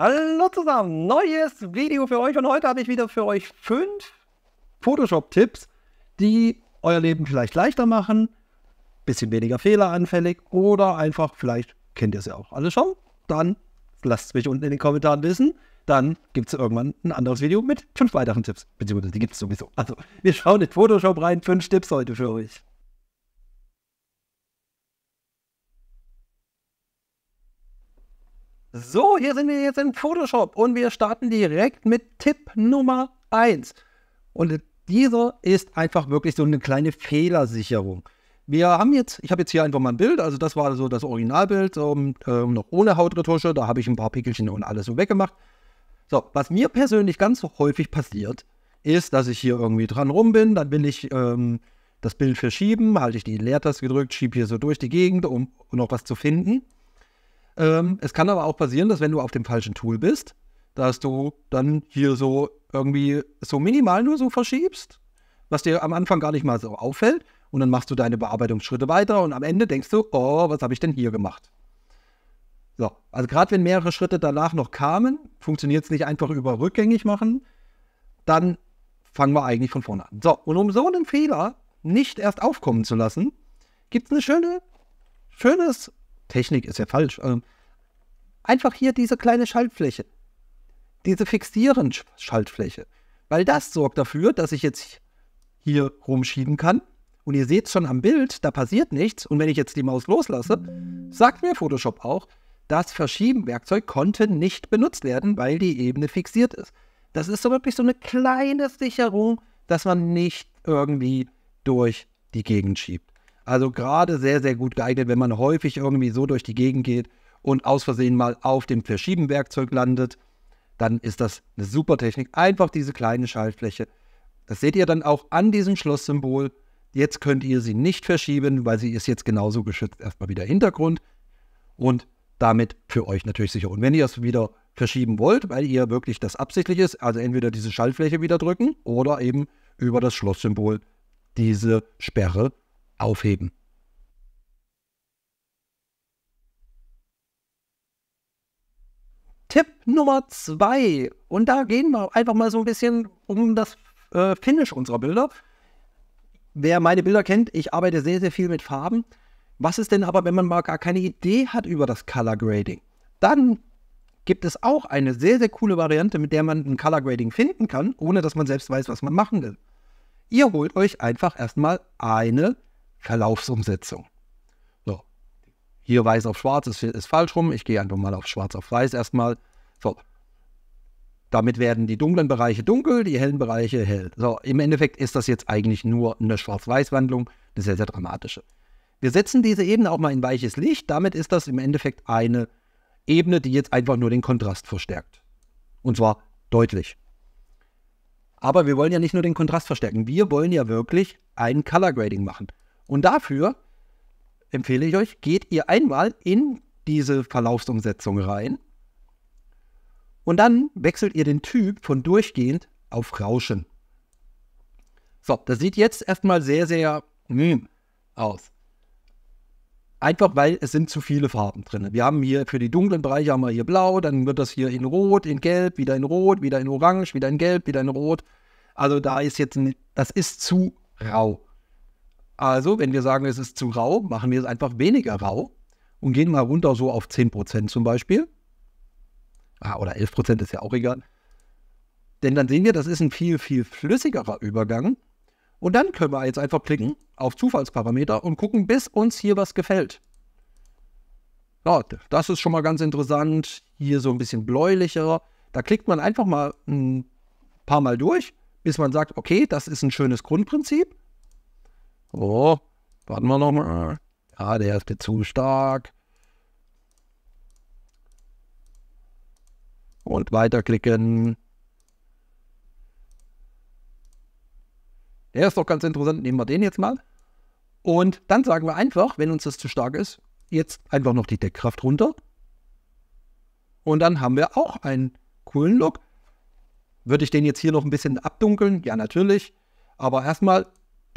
Hallo zusammen, neues Video für euch und heute habe ich wieder für euch fünf Photoshop-Tipps, die euer Leben vielleicht leichter machen, bisschen weniger fehleranfällig oder einfach, vielleicht kennt ihr es ja auch alle schon, dann lasst es mich unten in den Kommentaren wissen. Dann gibt es irgendwann ein anderes Video mit fünf weiteren Tipps, beziehungsweise die gibt es sowieso. Also wir schauen in Photoshop rein, fünf Tipps heute für euch. So, hier sind wir jetzt in Photoshop und wir starten direkt mit Tipp Nummer 1. Und dieser ist einfach wirklich so eine kleine Fehlersicherung. Wir haben jetzt, ich habe jetzt hier einfach mal ein Bild, also das war so das Originalbild, ähm, ähm, noch ohne Hautretusche, da habe ich ein paar Pickelchen und alles so weggemacht. So, was mir persönlich ganz häufig passiert, ist, dass ich hier irgendwie dran rum bin, dann will ich ähm, das Bild verschieben, halte ich die Leertaste gedrückt, schiebe hier so durch die Gegend, um noch was zu finden. Ähm, es kann aber auch passieren, dass wenn du auf dem falschen Tool bist, dass du dann hier so irgendwie so minimal nur so verschiebst, was dir am Anfang gar nicht mal so auffällt. Und dann machst du deine Bearbeitungsschritte weiter und am Ende denkst du, oh, was habe ich denn hier gemacht? So, also gerade wenn mehrere Schritte danach noch kamen, funktioniert es nicht einfach über rückgängig machen, dann fangen wir eigentlich von vorne an. So, und um so einen Fehler nicht erst aufkommen zu lassen, gibt es ein schöne, schönes Technik ist ja falsch. Ähm, einfach hier diese kleine Schaltfläche, diese fixierende Schaltfläche, weil das sorgt dafür, dass ich jetzt hier rumschieben kann. Und ihr seht schon am Bild, da passiert nichts. Und wenn ich jetzt die Maus loslasse, sagt mir Photoshop auch, das Verschieben-Werkzeug konnte nicht benutzt werden, weil die Ebene fixiert ist. Das ist so wirklich so eine kleine Sicherung, dass man nicht irgendwie durch die Gegend schiebt. Also gerade sehr, sehr gut geeignet, wenn man häufig irgendwie so durch die Gegend geht und aus Versehen mal auf dem Verschiebenwerkzeug landet, dann ist das eine super Technik. Einfach diese kleine Schaltfläche. Das seht ihr dann auch an diesem Schlosssymbol. Jetzt könnt ihr sie nicht verschieben, weil sie ist jetzt genauso geschützt. Erstmal wieder Hintergrund und damit für euch natürlich sicher. Und wenn ihr es wieder verschieben wollt, weil ihr wirklich das absichtlich ist, also entweder diese Schaltfläche wieder drücken oder eben über das Schlosssymbol diese Sperre aufheben. Tipp Nummer zwei. Und da gehen wir einfach mal so ein bisschen um das äh, Finish unserer Bilder. Wer meine Bilder kennt, ich arbeite sehr, sehr viel mit Farben. Was ist denn aber, wenn man mal gar keine Idee hat über das Color Grading? Dann gibt es auch eine sehr, sehr coole Variante, mit der man ein Color Grading finden kann, ohne dass man selbst weiß, was man machen will. Ihr holt euch einfach erstmal eine Verlaufsumsetzung. So, hier weiß auf schwarz ist, ist falsch rum. Ich gehe einfach mal auf schwarz auf weiß erstmal. So, damit werden die dunklen Bereiche dunkel, die hellen Bereiche hell. So, im Endeffekt ist das jetzt eigentlich nur eine Schwarz-Weiß-Wandlung, eine sehr, sehr dramatische. Wir setzen diese Ebene auch mal in weiches Licht. Damit ist das im Endeffekt eine Ebene, die jetzt einfach nur den Kontrast verstärkt. Und zwar deutlich. Aber wir wollen ja nicht nur den Kontrast verstärken. Wir wollen ja wirklich ein Color Grading machen. Und dafür empfehle ich euch, geht ihr einmal in diese Verlaufsumsetzung rein und dann wechselt ihr den Typ von durchgehend auf Rauschen. So, das sieht jetzt erstmal sehr, sehr mm, aus. Einfach weil es sind zu viele Farben drin. Wir haben hier für die dunklen Bereiche haben wir hier blau, dann wird das hier in rot, in gelb, wieder in rot, wieder in orange, wieder in gelb, wieder in rot. Also da ist jetzt, das ist zu rau. Also, wenn wir sagen, es ist zu rau, machen wir es einfach weniger rau und gehen mal runter so auf 10% zum Beispiel. Ah, oder 11% ist ja auch egal. Denn dann sehen wir, das ist ein viel, viel flüssigerer Übergang. Und dann können wir jetzt einfach klicken auf Zufallsparameter und gucken, bis uns hier was gefällt. Ja, das ist schon mal ganz interessant. Hier so ein bisschen bläulicher. Da klickt man einfach mal ein paar Mal durch, bis man sagt, okay, das ist ein schönes Grundprinzip. Oh, warten wir nochmal. Ja, der ist mir zu stark. Und weiterklicken. Der ist doch ganz interessant. Nehmen wir den jetzt mal. Und dann sagen wir einfach, wenn uns das zu stark ist, jetzt einfach noch die Deckkraft runter. Und dann haben wir auch einen coolen Look. Würde ich den jetzt hier noch ein bisschen abdunkeln? Ja, natürlich. Aber erstmal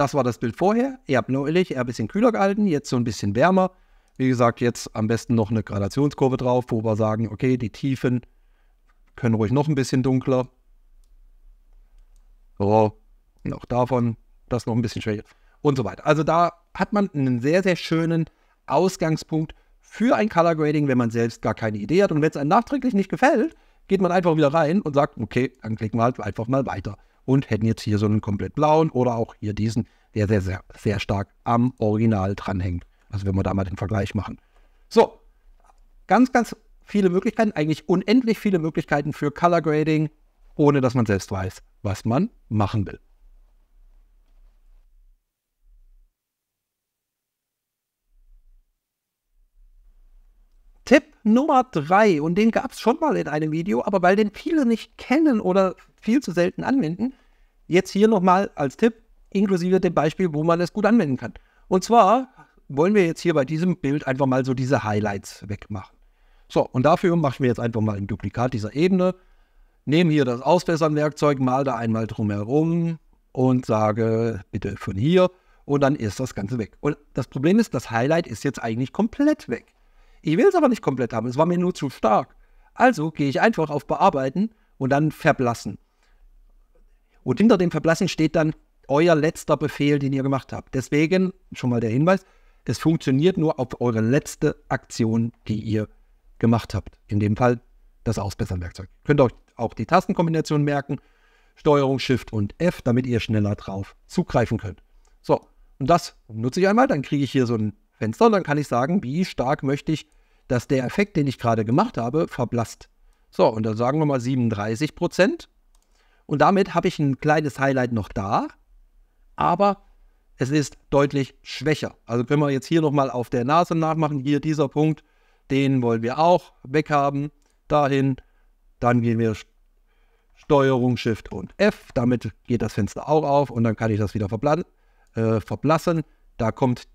das war das Bild vorher. Eher bläulich, eher ein bisschen kühler gehalten, jetzt so ein bisschen wärmer. Wie gesagt, jetzt am besten noch eine Gradationskurve drauf, wo wir sagen, okay, die Tiefen können ruhig noch ein bisschen dunkler. So, noch davon, das noch ein bisschen schwächer und so weiter. Also da hat man einen sehr, sehr schönen Ausgangspunkt für ein Color Grading, wenn man selbst gar keine Idee hat. Und wenn es einem nachträglich nicht gefällt, geht man einfach wieder rein und sagt, okay, dann klicken wir halt einfach mal weiter und hätten jetzt hier so einen komplett blauen oder auch hier diesen, der sehr, sehr, sehr stark am Original dranhängt. Also wenn wir da mal den Vergleich machen. So, ganz, ganz viele Möglichkeiten, eigentlich unendlich viele Möglichkeiten für Color Grading, ohne dass man selbst weiß, was man machen will. Tipp Nummer 3, und den gab es schon mal in einem Video, aber weil den viele nicht kennen oder viel zu selten anwenden, jetzt hier nochmal als Tipp, inklusive dem Beispiel, wo man es gut anwenden kann. Und zwar wollen wir jetzt hier bei diesem Bild einfach mal so diese Highlights wegmachen. So, und dafür machen wir jetzt einfach mal ein Duplikat dieser Ebene, nehme hier das Ausbessern-Werkzeug, mal da einmal drumherum und sage bitte von hier und dann ist das Ganze weg. Und das Problem ist, das Highlight ist jetzt eigentlich komplett weg. Ich will es aber nicht komplett haben, es war mir nur zu stark. Also gehe ich einfach auf Bearbeiten und dann verblassen. Und hinter dem Verblassen steht dann euer letzter Befehl, den ihr gemacht habt. Deswegen schon mal der Hinweis, es funktioniert nur auf eure letzte Aktion, die ihr gemacht habt. In dem Fall das Ausbessern-Werkzeug. Könnt euch auch die Tastenkombination merken. Steuerung, Shift und F, damit ihr schneller drauf zugreifen könnt. So, und das nutze ich einmal, dann kriege ich hier so ein Fenster und dann kann ich sagen, wie stark möchte ich, dass der Effekt, den ich gerade gemacht habe, verblasst. So, und dann sagen wir mal 37 Prozent und damit habe ich ein kleines Highlight noch da, aber es ist deutlich schwächer. Also können wir jetzt hier nochmal auf der Nase nachmachen. Hier dieser Punkt, den wollen wir auch weghaben. Dahin, dann gehen wir Steuerung, Shift und F. Damit geht das Fenster auch auf und dann kann ich das wieder äh, verblassen. Da kommt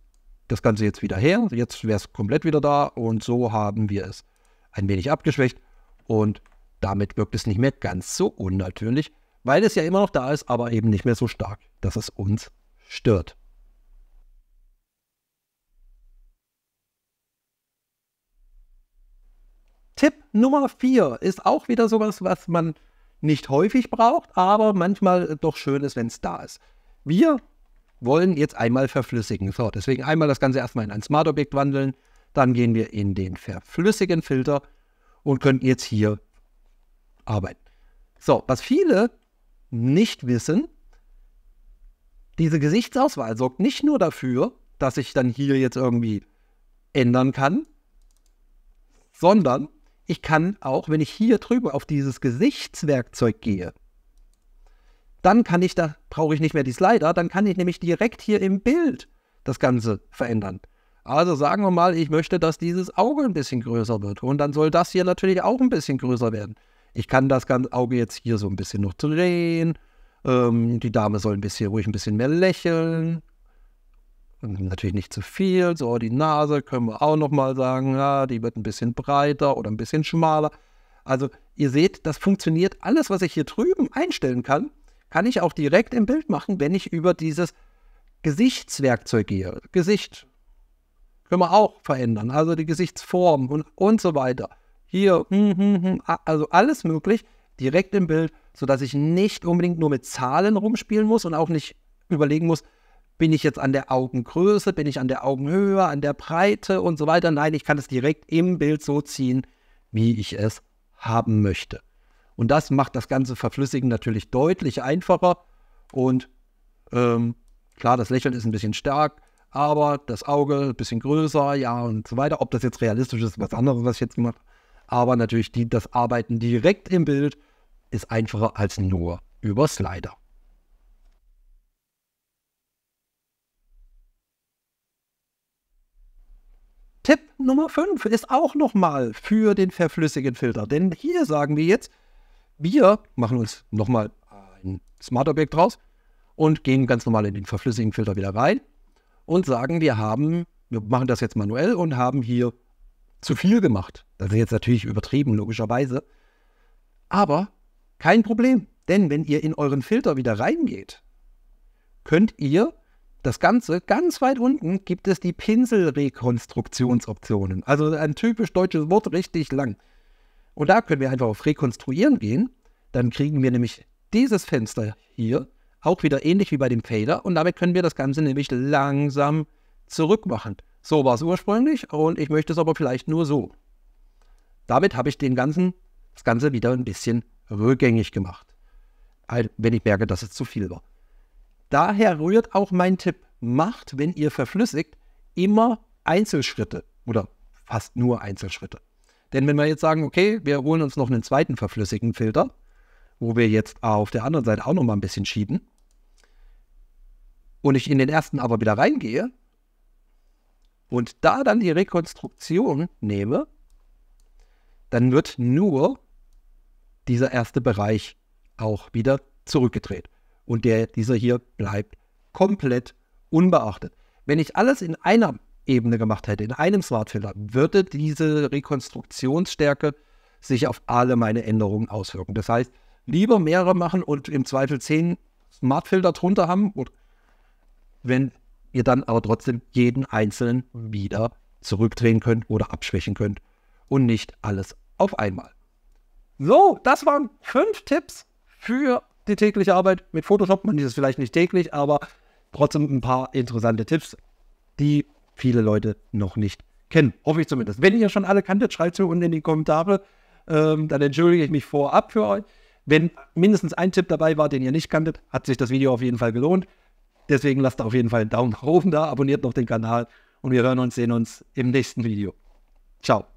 das Ganze jetzt wieder her. Jetzt wäre es komplett wieder da und so haben wir es ein wenig abgeschwächt und damit wirkt es nicht mehr ganz so unnatürlich, weil es ja immer noch da ist, aber eben nicht mehr so stark, dass es uns stört. Tipp Nummer 4 ist auch wieder sowas, was man nicht häufig braucht, aber manchmal doch schön ist, wenn es da ist. Wir wollen jetzt einmal verflüssigen. So, deswegen einmal das Ganze erstmal in ein Smart-Objekt wandeln. Dann gehen wir in den verflüssigen Filter und können jetzt hier arbeiten. So, was viele nicht wissen, diese Gesichtsauswahl sorgt nicht nur dafür, dass ich dann hier jetzt irgendwie ändern kann, sondern ich kann auch, wenn ich hier drüber auf dieses Gesichtswerkzeug gehe, dann kann ich da, brauche ich nicht mehr die Slider, dann kann ich nämlich direkt hier im Bild das Ganze verändern. Also sagen wir mal, ich möchte, dass dieses Auge ein bisschen größer wird. Und dann soll das hier natürlich auch ein bisschen größer werden ich kann das ganze Auge jetzt hier so ein bisschen noch drehen. Ähm, die Dame soll ein bisschen ruhig ein bisschen mehr lächeln. Und natürlich nicht zu viel. So, die Nase können wir auch nochmal sagen, ja, die wird ein bisschen breiter oder ein bisschen schmaler. Also ihr seht, das funktioniert alles, was ich hier drüben einstellen kann, kann ich auch direkt im Bild machen, wenn ich über dieses Gesichtswerkzeug gehe. Gesicht können wir auch verändern, also die Gesichtsform und, und so weiter hier, hm, hm, hm, also alles möglich, direkt im Bild, sodass ich nicht unbedingt nur mit Zahlen rumspielen muss und auch nicht überlegen muss, bin ich jetzt an der Augengröße, bin ich an der Augenhöhe, an der Breite und so weiter. Nein, ich kann es direkt im Bild so ziehen, wie ich es haben möchte. Und das macht das ganze Verflüssigen natürlich deutlich einfacher. Und ähm, klar, das Lächeln ist ein bisschen stark, aber das Auge ein bisschen größer, ja und so weiter. Ob das jetzt realistisch ist, was anderes, was ich jetzt gemacht habe. Aber natürlich die, das Arbeiten direkt im Bild ist einfacher als nur über Slider. Tipp Nummer 5 ist auch nochmal für den verflüssigen Filter. Denn hier sagen wir jetzt, wir machen uns nochmal ein Smart-Objekt draus und gehen ganz normal in den verflüssigen Filter wieder rein und sagen, wir haben, wir machen das jetzt manuell und haben hier zu viel gemacht. Das ist jetzt natürlich übertrieben, logischerweise. Aber kein Problem, denn wenn ihr in euren Filter wieder reingeht, könnt ihr das Ganze ganz weit unten gibt es die Pinselrekonstruktionsoptionen. Also ein typisch deutsches Wort, richtig lang. Und da können wir einfach auf Rekonstruieren gehen. Dann kriegen wir nämlich dieses Fenster hier auch wieder ähnlich wie bei dem Fader. Und damit können wir das Ganze nämlich langsam zurückmachen. So war es ursprünglich und ich möchte es aber vielleicht nur so. Damit habe ich den ganzen, das Ganze wieder ein bisschen rückgängig gemacht. Halt, wenn ich merke, dass es zu viel war. Daher rührt auch mein Tipp, macht, wenn ihr verflüssigt, immer Einzelschritte oder fast nur Einzelschritte. Denn wenn wir jetzt sagen, okay, wir holen uns noch einen zweiten verflüssigen Filter, wo wir jetzt auf der anderen Seite auch noch mal ein bisschen schieben und ich in den ersten aber wieder reingehe, und da dann die Rekonstruktion nehme, dann wird nur dieser erste Bereich auch wieder zurückgedreht. Und der, dieser hier bleibt komplett unbeachtet. Wenn ich alles in einer Ebene gemacht hätte, in einem Smartfilter, würde diese Rekonstruktionsstärke sich auf alle meine Änderungen auswirken. Das heißt, lieber mehrere machen und im Zweifel zehn Smartfilter drunter haben. Und wenn ihr dann aber trotzdem jeden einzelnen wieder zurückdrehen könnt oder abschwächen könnt und nicht alles auf einmal. So, das waren fünf Tipps für die tägliche Arbeit mit Photoshop. Man ist es vielleicht nicht täglich, aber trotzdem ein paar interessante Tipps, die viele Leute noch nicht kennen. Hoffe ich zumindest. Wenn ihr schon alle kanntet, schreibt es unten in die Kommentare. Ähm, dann entschuldige ich mich vorab für euch. Wenn mindestens ein Tipp dabei war, den ihr nicht kanntet, hat sich das Video auf jeden Fall gelohnt. Deswegen lasst auf jeden Fall einen Daumen nach oben da, abonniert noch den Kanal und wir hören uns, sehen uns im nächsten Video. Ciao.